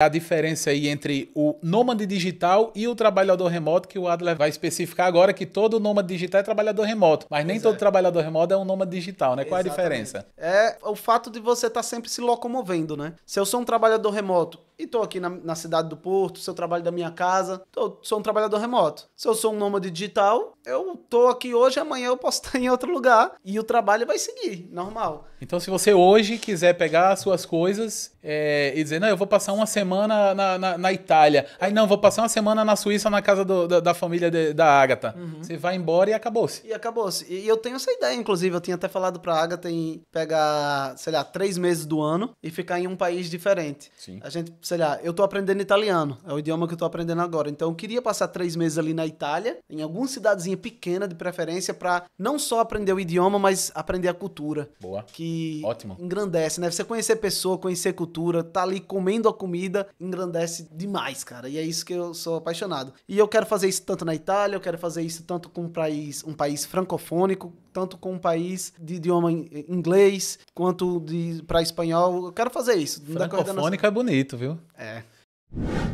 a diferença aí entre o nômade digital e o trabalhador remoto, que o Adler vai especificar agora que todo nômade digital é trabalhador remoto, mas pois nem é. todo trabalhador remoto é um nômade digital, né? Qual é Exatamente. a diferença? É o fato de você estar tá sempre se locomovendo, né? Se eu sou um trabalhador remoto e tô aqui na, na, cidade do Porto, se eu é trabalho da minha casa, tô, sou um trabalhador remoto. Se eu sou um nômade digital, eu tô aqui hoje, amanhã eu posso estar em outro lugar e o trabalho vai seguir, normal. Então, se você hoje quiser pegar as suas coisas é, e dizer, não, eu vou passar uma semana na, na, na, Itália, aí não, vou passar uma semana na Suíça, na casa do, da, da, família de, da Agatha. Uhum. Você vai embora e acabou-se. E acabou-se. E eu tenho essa ideia, inclusive, eu tinha até falado pra Agatha em pegar, sei lá, três meses do ano e ficar em um país diferente. Sim. A gente sei lá, eu tô aprendendo italiano, é o idioma que eu tô aprendendo agora. Então eu queria passar três meses ali na Itália, em alguma cidadezinha pequena de preferência, para não só aprender o idioma, mas aprender a cultura. Boa. Que Ótimo. engrandece, né? Você conhecer pessoa, conhecer cultura, tá ali comendo a comida, engrandece demais, cara. E é isso que eu sou apaixonado. E eu quero fazer isso tanto na Itália, eu quero fazer isso tanto com um país, um país francofônico, tanto com um país de idioma inglês quanto de para espanhol. Eu quero fazer isso. Francofônico é bonito, viu? É.